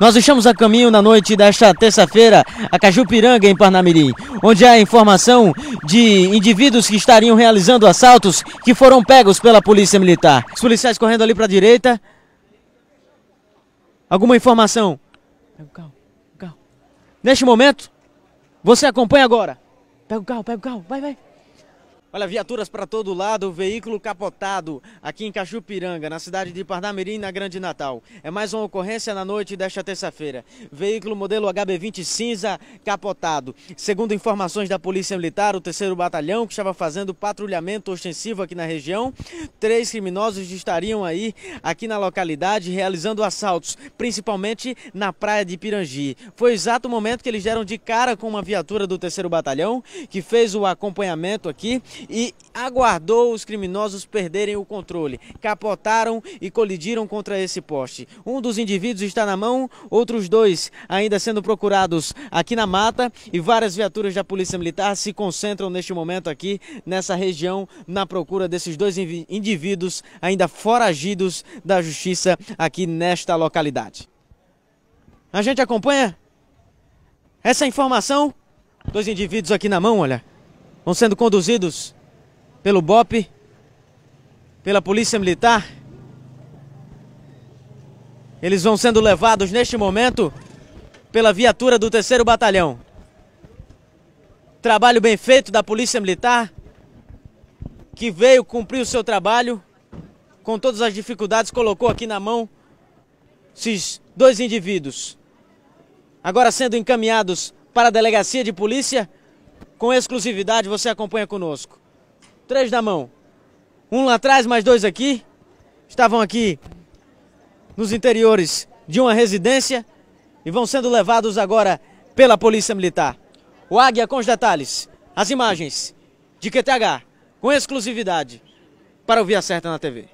Nós estamos a caminho na noite desta terça-feira a Cajupiranga, em Parnamirim, onde há informação de indivíduos que estariam realizando assaltos que foram pegos pela Polícia Militar. Os policiais correndo ali para a direita. Alguma informação? Pega o carro, o carro. Neste momento, você acompanha agora. Pega o carro, pega o carro, vai, vai. Olha, viaturas para todo lado, veículo capotado aqui em Cachupiranga, na cidade de Parnamirim, na Grande Natal. É mais uma ocorrência na noite desta terça-feira. Veículo modelo HB20 cinza capotado. Segundo informações da Polícia Militar, o terceiro batalhão que estava fazendo patrulhamento ostensivo aqui na região, três criminosos estariam aí aqui na localidade realizando assaltos, principalmente na praia de Pirangi. Foi o exato momento que eles deram de cara com uma viatura do terceiro batalhão que fez o acompanhamento aqui e aguardou os criminosos perderem o controle. Capotaram e colidiram contra esse poste. Um dos indivíduos está na mão, outros dois ainda sendo procurados aqui na mata e várias viaturas da Polícia Militar se concentram neste momento aqui nessa região na procura desses dois indivíduos ainda foragidos da justiça aqui nesta localidade. A gente acompanha essa informação. Dois indivíduos aqui na mão, olha vão sendo conduzidos pelo BOP, pela Polícia Militar. Eles vão sendo levados neste momento pela viatura do 3 Batalhão. Trabalho bem feito da Polícia Militar, que veio cumprir o seu trabalho, com todas as dificuldades, colocou aqui na mão esses dois indivíduos. Agora sendo encaminhados para a delegacia de polícia com exclusividade, você acompanha conosco. Três na mão. Um lá atrás, mais dois aqui. Estavam aqui nos interiores de uma residência e vão sendo levados agora pela Polícia Militar. O Águia com os detalhes, as imagens de QTH, com exclusividade, para ouvir a certa na TV.